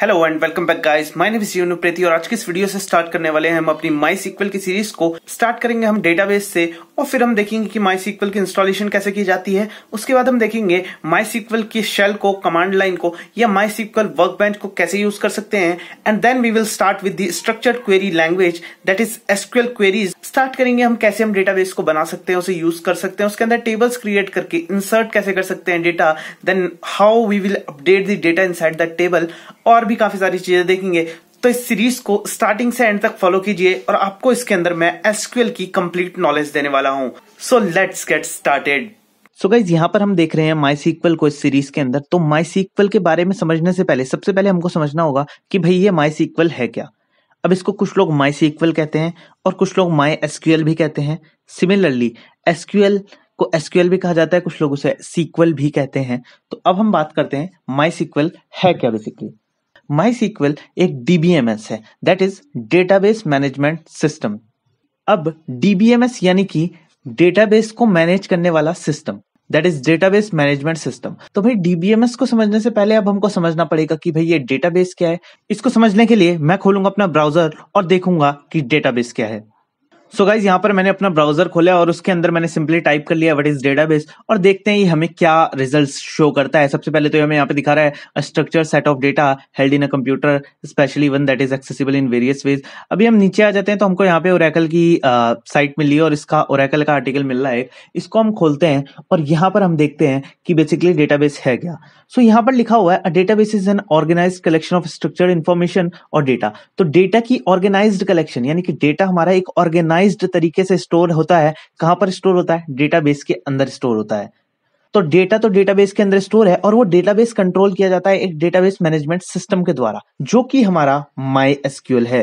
hello and welcome back guys my name is Preeti और आज के इस वीडियो से स्टार्ट करने वाले हैं हम अपनी माई सीक्वल की सीरीज को स्टार्ट करेंगे हम डेटाबेस से और फिर हम देखेंगे कि माई सीक्वल की इंस्टॉलेशन कैसे की जाती है उसके बाद हम देखेंगे माई सीक्वल की शेल को कमांड लाइन को या माई सीक्वल वर्क को कैसे यूज कर सकते हैं and then we will start with structure query language that is SQL queries start करेंगे हम कैसे हम डेटाबेस को बना सकते हैं उसे यूज कर सकते हैं उसके अंदर टेबल्स क्रिएट करके इंसर्ट कैसे कर सकते हैं data then how we will update the data in that table और भी काफी सारी चीजें देखेंगे तो इस सीरीज को स्टार्टिंग से एंड तक फॉलो कीजिए और आपको इसके अंदर मैं एसक्यूएल की कंप्लीट नॉलेज देने वाला हूँ so let's get started so guys यहाँ पर हम देख रहे हैं माई सीक्वल को इस सीरीज के अंदर तो माई सीक्वल के बारे में समझने से पहले सबसे पहले हमको समझना होगा कि भाई ये माई सीक्वल है क्या अब इसको कुछ लोग माई सीक्वल कहते हैं और कुछ लोग माई एसक्यूएल भी कहते हैं सिमिलरली एसक्यूएल को एसक्यूएल भी कहा जाता है कुछ लोग उसे सीक्वल भी कहते हैं तो अब हम बात करते हैं माई सीक्वल है क्या बेसिकली MySQL एक DBMS है that is database management system अब DBMS यानी कि डेटाबेस को मैनेज करने वाला system that is database management system तो भाई डीबीएमएस को समझने से पहले अब हमको समझना पड़ेगा कि भाई ये डेटाबेस क्या है इसको समझने के लिए मैं खोलूंगा अपना ब्राउजर और देखूंगा कि डेटाबेस क्या है सो गाइज यहाँ पर मैंने अपना ब्राउजर खोला और उसके अंदर मैंने सिंपली टाइप कर लिया वट इज बेस और देखते हैं ये हमें क्या रिजल्ट शो करता है सबसे पहले तो हमें यहाँ पे दिखा रहा है structure set of data held in a computer specially one that is accessible in various ways अभी हम नीचे आ जाते हैं तो हमको यहाँ पे ओरेकल की साइट मिली है और इसका ओरेकल का आर्टिकल मिल रहा है इसको हम खोलते हैं और यहाँ पर हम देखते हैं कि बेसिकली डेटा है क्या सो so, यहाँ पर लिखा हुआ है database is an organize collection of structure information और डेटा तो डेटा की ऑर्गेनाइज कलेक्शन यानी कि डेटा हमारा एक ऑर्गेनाइज ऑर्गेनाइज्ड तरीके से स्टोर होता है कहां पर स्टोर होता है डेटाबेस के अंदर स्टोर होता है तो डेटा तो डेटाबेस के अंदर स्टोर है और वो डेटाबेस कंट्रोल किया जाता है एक डेटाबेस मैनेजमेंट सिस्टम के द्वारा जो कि हमारा माई एसक्यूएल है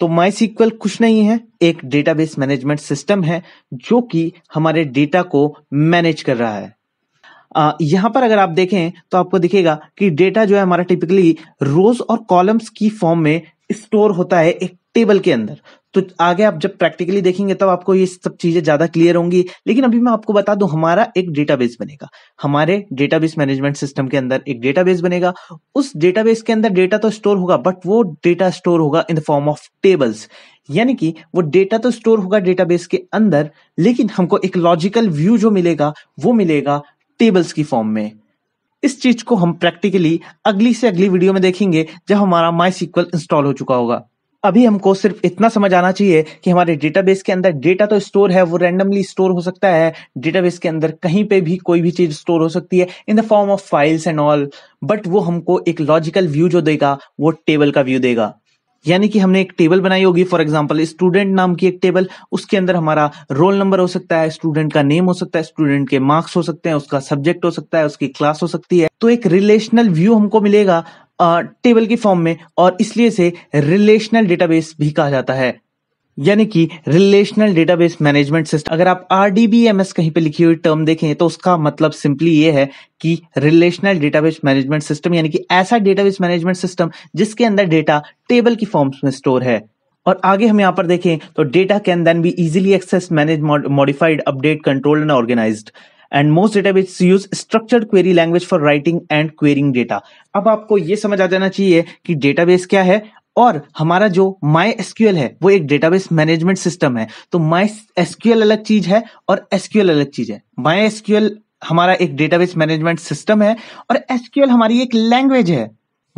तो माई सीक्वल कुछ नहीं है एक डेटाबेस मैनेजमेंट सिस्टम है जो कि हमारे डेटा को मैनेज कर रहा है आ, यहां पर अगर आप देखें तो आपको दिखेगा कि डेटा जो है हमारा टिपिकली रोज और कॉलम्स की फॉर्म में स्टोर होता है एक टेबल के अंदर तो आगे आप जब प्रैक्टिकली देखेंगे तब आपको ये सब चीज़ें ज़्यादा क्लियर होंगी लेकिन अभी मैं आपको बता दूं हमारा एक डेटाबेस बनेगा हमारे डेटाबेस मैनेजमेंट सिस्टम के अंदर एक डेटाबेस बनेगा उस डेटाबेस के अंदर डेटा तो स्टोर होगा बट वो डेटा स्टोर होगा in the form of tables यानी कि वो डेटा तो स्टोर होगा डेटाबेस के अंदर लेकिन हमको एक लॉजिकल व्यू जो मिलेगा वो मिलेगा टेबल्स की फॉर्म में इस चीज को हम प्रैक्टिकली अगली से अगली वीडियो में देखेंगे जब हमारा माई इंस्टॉल हो चुका होगा अभी हमको सिर्फ इतना समझ आना चाहिए कि हमारे डेटाबेस के अंदर डेटा तो स्टोर है वो रैंडमली स्टोर हो सकता है डेटाबेस के अंदर कहीं पे भी कोई भी चीज स्टोर हो सकती है in the form of files and all but वो हमको एक लॉजिकल व्यू जो देगा वो टेबल का व्यू देगा यानी कि हमने एक टेबल बनाई होगी फॉर एग्जाम्पल स्टूडेंट नाम की एक टेबल उसके अंदर हमारा रोल नंबर हो सकता है स्टूडेंट का नेम हो सकता है स्टूडेंट के मार्क्स हो सकते हैं उसका सब्जेक्ट हो सकता है उसकी क्लास हो सकती है तो एक रिलेशनल व्यू हमको मिलेगा टेबल की फॉर्म में और इसलिए से रिलेशनल डेटाबेस भी कहा जाता है यानी कि रिलेशनल डेटाबेस मैनेजमेंट सिस्टम अगर आप आर कहीं पे लिखी हुई टर्म देखें तो उसका मतलब सिंपली ये है कि रिलेशनल डेटाबेस मैनेजमेंट सिस्टम यानी कि ऐसा डेटाबेस मैनेजमेंट सिस्टम जिसके अंदर डेटा टेबल की फॉर्म्स में स्टोर है और आगे हम यहाँ पर देखें तो data can then be easily access manage modified update control and organized and most database use structured query language for writing and querying data अब आपको ये समझ आ जाना चाहिए कि डेटाबेस क्या है और हमारा जो माई एसक्यूएल है वो एक डेटाबेस मैनेजमेंट सिस्टम है तो माई एसक्यूएल अलग चीज है और एसक्यूएल अलग चीज है माई एसक्यूएल हमारा एक डेटाबेस मैनेजमेंट सिस्टम है और एसक्यूएल हमारी एक लैंग्वेज है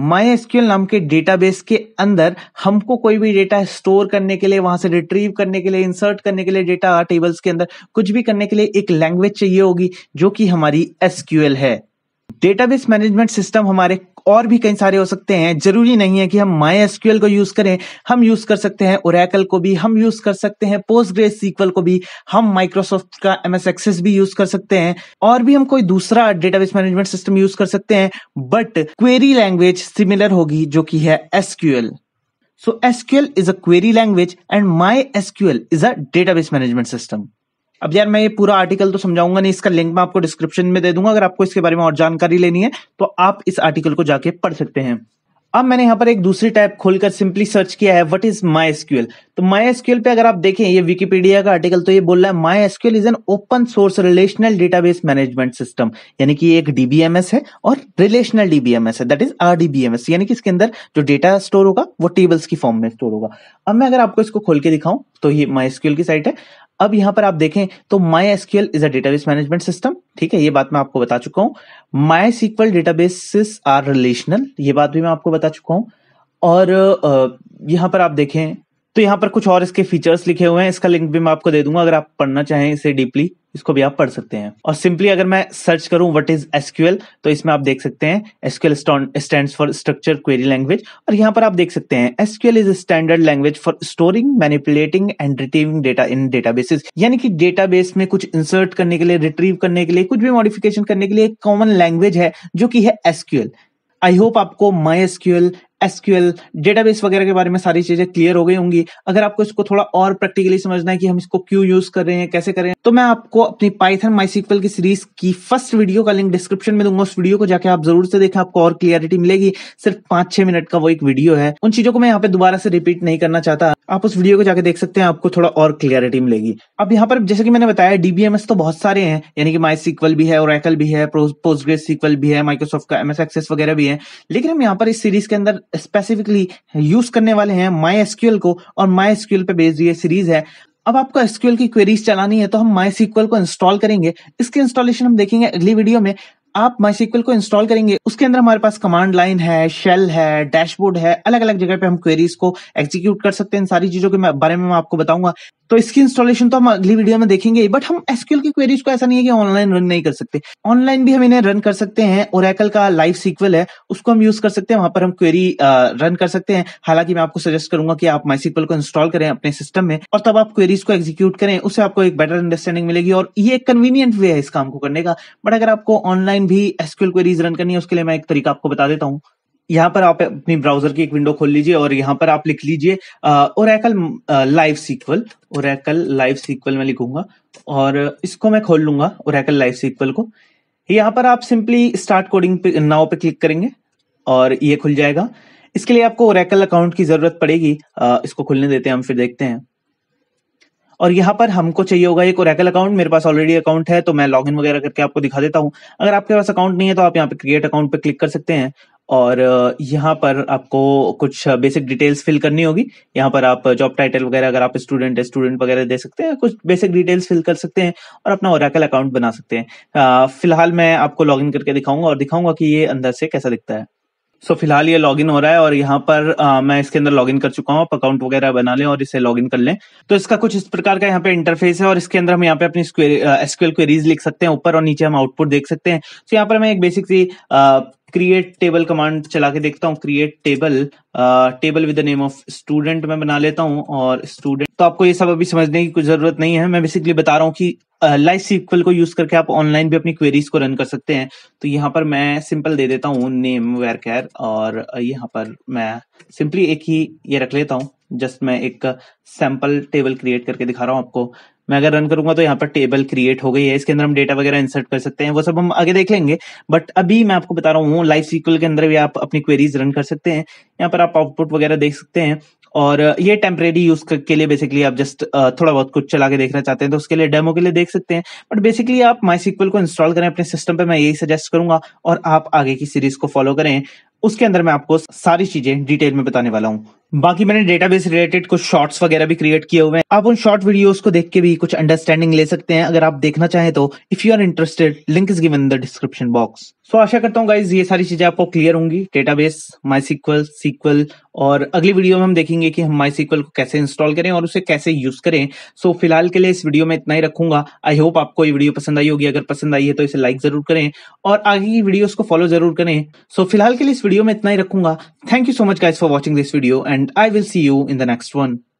MySQL नाम के डेटाबेस के अंदर हमको कोई भी डेटा स्टोर करने के लिए वहां से रिट्रीव करने के लिए इंसर्ट करने के लिए डेटा टेबल्स के अंदर कुछ भी करने के लिए एक लैंग्वेज चाहिए होगी जो कि हमारी एसक्यूएल है डेटाबेस मैनेजमेंट सिस्टम हमारे और भी कई सारे हो सकते हैं जरूरी नहीं है कि हम माई एसक्यूएल को यूज करें हम यूज कर सकते हैं ओरेकल को भी हम यूज कर सकते हैं पोस्ट ग्रेस सीक्वल को भी हम माइक्रोसॉफ्ट का एम एस एक्सेस भी यूज कर सकते हैं और भी हम कोई दूसरा डेटाबेस मैनेजमेंट सिस्टम यूज कर सकते हैं बट क्वेरी लैंग्वेज सिमिलर होगी जो कि है SQL so SQL is a query language and MySQL is a database management system अब यार मैं ये पूरा आर्टिकल तो समझाऊंगा नहीं इसका लिंक मैं आपको डिस्क्रिप्शन में दे दूंगा अगर आपको इसके बारे में और जानकारी लेनी है तो आप इस आर्टिकल को जाके पढ़ सकते हैं अब मैंने यहाँ पर एक दूसरी टैब खोलकर सिंपली सर्च किया है व्हाट इज माई एसक्यूएल तो माई एसक्यूएल पे अगर आप देखें ये विकीपीडिया का आर्टिकल तो ये बोल रहा है MySQL is an open source relational database management system यानी कि एक डीबीएमएस है और रिलेशनल डीबीएमएस है दैट इज आर डीबीएमएस यानी कि इसके अंदर जो डेटा स्टोर होगा वो टेबल्स की फॉर्म में स्टोर होगा अब मैं अगर आपको इसको खोल के दिखाऊं तो ये माई एसक्यूएल की साइट है अब यहां पर आप देखें तो MySQL is a database management system ठीक है ये बात मैं आपको बता चुका हूं MySQL databases are relational ये बात भी मैं आपको बता चुका हूं और यहां पर आप देखें तो यहाँ पर कुछ और इसके फीचर्स लिखे हुए हैं इसका लिंक भी मैं आपको दे दूंगा अगर आप पढ़ना चाहें इसे डीपली इसको भी आप पढ़ सकते हैं और सिंपली अगर मैं सर्च करूं व्हाट इज एसक्यूएल तो इसमें आप देख सकते हैं SQL stand for structure query language और यहाँ पर आप देख सकते हैं SQL is standard language for storing manipulating and retrieving data in data यानी कि डेटा में कुछ इंसर्ट करने के लिए रिट्रीव करने के लिए कुछ भी मॉडिफिकेशन करने के लिए एक कॉमन लैंग्वेज है जो कि है एसक्यूएल आई होप आपको माई एसक्यूएल एसक्यूएल डेटाबेस वगैरह के बारे में सारी चीजें क्लियर हो गई होंगी अगर आपको इसको थोड़ा और प्रैक्टिकली समझना है कि हम इसको क्यों यूज कर रहे हैं कैसे कर रहे हैं तो मैं आपको अपनी पाइथन माइसिक्वल की सीरीज की फर्स्ट वीडियो का लिंक डिस्क्रिप्शन में दूंगा उस वीडियो को जाकर आप जरूर से देखें आपको और क्लियरिटी मिलेगी सिर्फ पांच छह मिनट का वो एक वीडियो है उन चीजों को मैं यहाँ पे दोबारा से रिपीट नहीं करना चाहता आप उस वीडियो को जाकर देख सकते हैं आपको थोड़ा और क्लियरिटी मिलेगी अब यहाँ पर जैसे कि मैंने बताया डीबीएमएस तो बहुत सारे हैं यानी कि माई सिक्वल भी है एकल भी है पोस्टग्रेस सीक्वल भी है माइक्रोसॉफ्ट का एमएस एक्सेस वगैरह भी है लेकिन हम यहाँ पर इस सीरीज के अंदर स्पेसिफिकली यूज करने वाले हैं माई एसक्यूएल को और माई एसक्यूएल पे बेस्ड ये सीरीज है अब आपको एसक्यूएल की क्वेरीज चलानी है तो हम माई सीक्वल को इंस्टॉल करेंगे इसके इंस्टॉलेशन हम देखेंगे अगली वीडियो में आप माई सीक्वल को इंस्टॉल करेंगे उसके अंदर हमारे पास कमांड लाइन है शेल है डैशबोर्ड है अलग अलग जगह पे हम क्वेरीज को एग्जीक्यूट कर सकते हैं इन सारी चीजों के बारे में मैं आपको बताऊंगा तो इसकी इंस्टॉलेशन तो हम अगली वीडियो में देखेंगे बट हम एसक्यूएल की क्वेरीज को ऐसा नहीं है कि ऑनलाइन रन नहीं कर सकते ऑनलाइन भी हम इन्हें रन कर सकते हैं ओरेकल का लाइव सीक्वल है उसको हम यूज कर सकते हैं वहां पर हम क्वेरी रन कर सकते हैं हालांकि मैं आपको सजेस्ट करूंगा कि आप माइसिक्वल को इंस्टॉल करें अपने सिस्टम में और तब आप क्वेरीज को एग्जीक्यूट करें उससे आपको एक बेटर अंडरस्टैंडिंग मिलेगी और ये एक कन्वीनियंट वे है इस काम को करने का बट अगर आपको ऑनलाइन भी एसक्यूएल क्वेरीज रन करनी है उसके लिए मैं एक तरीका आपको बता देता हूँ यहाँ पर आप अपनी ब्राउजर की एक विंडो खोल लीजिए और यहाँ पर आप लिख लीजिए Oracle live SQL Oracle live SQL में लिखूंगा और इसको मैं खोल लूंगा ओरेकल लाइव सीक्वल को यहाँ पर आप सिंपली स्टार्ट कोडिंग पे नाव पे क्लिक करेंगे और ये खुल जाएगा इसके लिए आपको ओरेकल अकाउंट की जरूरत पड़ेगी आ, इसको खुलने देते हैं हम फिर देखते हैं और यहाँ पर हमको चाहिए होगा एक ओरेकल अकाउंट मेरे पास ऑलरेडी अकाउंट है तो मैं लॉगिन वगैरह करके आपको दिखा देता हूँ अगर आपके पास अकाउंट नहीं है तो आप यहाँ पे क्रिएट अकाउंट पे क्लिक कर सकते हैं और यहाँ पर आपको कुछ बेसिक डिटेल्स फिल करनी होगी यहाँ पर आप जॉब टाइटल वगैरह अगर आप स्टूडेंट है स्टूडेंट वगैरह दे सकते हैं कुछ बेसिक डिटेल्स फिल कर सकते हैं और अपना ओराकल अकाउंट बना सकते हैं फिलहाल मैं आपको लॉग करके दिखाऊंगा और दिखाऊंगा कि ये अंदर से कैसा दिखता है सो so, फिलहाल ये लॉगिन हो रहा है और यहाँ पर आ, मैं इसके अंदर लॉगिन कर चुका हूँ आप अकाउंट वगैरह बना लें और इसे लॉगिन कर लें तो इसका कुछ इस प्रकार का यहाँ पे इंटरफेस है और इसके अंदर हम यहाँ पे अपनी एसक्यूएल क्वेरीज लिख सकते हैं ऊपर और नीचे हम आउटपुट देख सकते हैं तो so, यहाँ पर मैं एक बेसिक सी क्रिएट टेबल कमांड चला के देखता हूँ create table table with the name of student मैं बना लेता हूँ और स्टूडेंट तो आपको ये सब अभी समझने की कोई जरूरत नहीं है मैं बेसिकली बता रहा हूँ कि लाइव uh, सीक्वल को यूज करके आप ऑनलाइन भी अपनी क्वेरीज को रन कर सकते हैं तो यहाँ पर मैं सिंपल दे देता हूँ नेम वेर कैर और यहाँ पर मैं सिंपली एक ही ये रख लेता हूँ जस्ट मैं एक सैंपल टेबल क्रिएट करके दिखा रहा हूँ आपको मैं अगर रन करूंगा तो यहाँ पर टेबल क्रिएट हो गई है इसके अंदर हम डेटा वगैरह इंसर्ट कर सकते हैं वो सब हम आगे देख लेंगे बट अभी मैं आपको बता रहा हूँ लाइफ सीक्वल के अंदर भी आप अपनी क्वेरीज रन कर सकते हैं यहाँ पर आप आउटपुट वगैरह देख सकते हैं और ये टेम्परेरी यूज के लिए बेसिकली आप जस्ट थोड़ा बहुत कुछ चला के देखना चाहते हैं तो उसके लिए डेमो के लिए देख सकते हैं बट बेसिकली आप माई सीक्वल को इंस्टॉल करें अपने सिस्टम पे मैं यही सजेस्ट करूंगा और आप आगे की सीरीज को फॉलो करें उसके अंदर मैं आपको सारी चीजें डिटेल में बताने वाला हूँ बाकी मैंने डेटाबेस रिलेटेड कुछ शॉर्ट्स वगैरह भी क्रिएट किए हुए हैं आप उन शॉर्ट वीडियोस को देख के भी कुछ अंडरस्टैंडिंग ले सकते हैं अगर आप देखना चाहें तो if you are interested link is given the description box so so, आशा करता हूँ गाइज ये सारी चीजें आपको क्लियर होंगी डेटाबेस माई सीक्वल सीक्वल और अगली वीडियो में हम देखेंगे कि हम माई सीक्वल को कैसे इंस्टॉल करें और उसे कैसे यूज करें सो so, फिलहाल के लिए इस वीडियो में इतना ही रखूंगा आई होप आपको ये वीडियो पसंद आई होगी अगर पसंद आई है तो इसे लाइक जरूर करें और आगे की वीडियो को फॉलो जरूर करें सो so, फिलहाल के लिए इस वीडियो में इतना ही रखूंगा thank you so much guys for watching this video and I will see you in the next one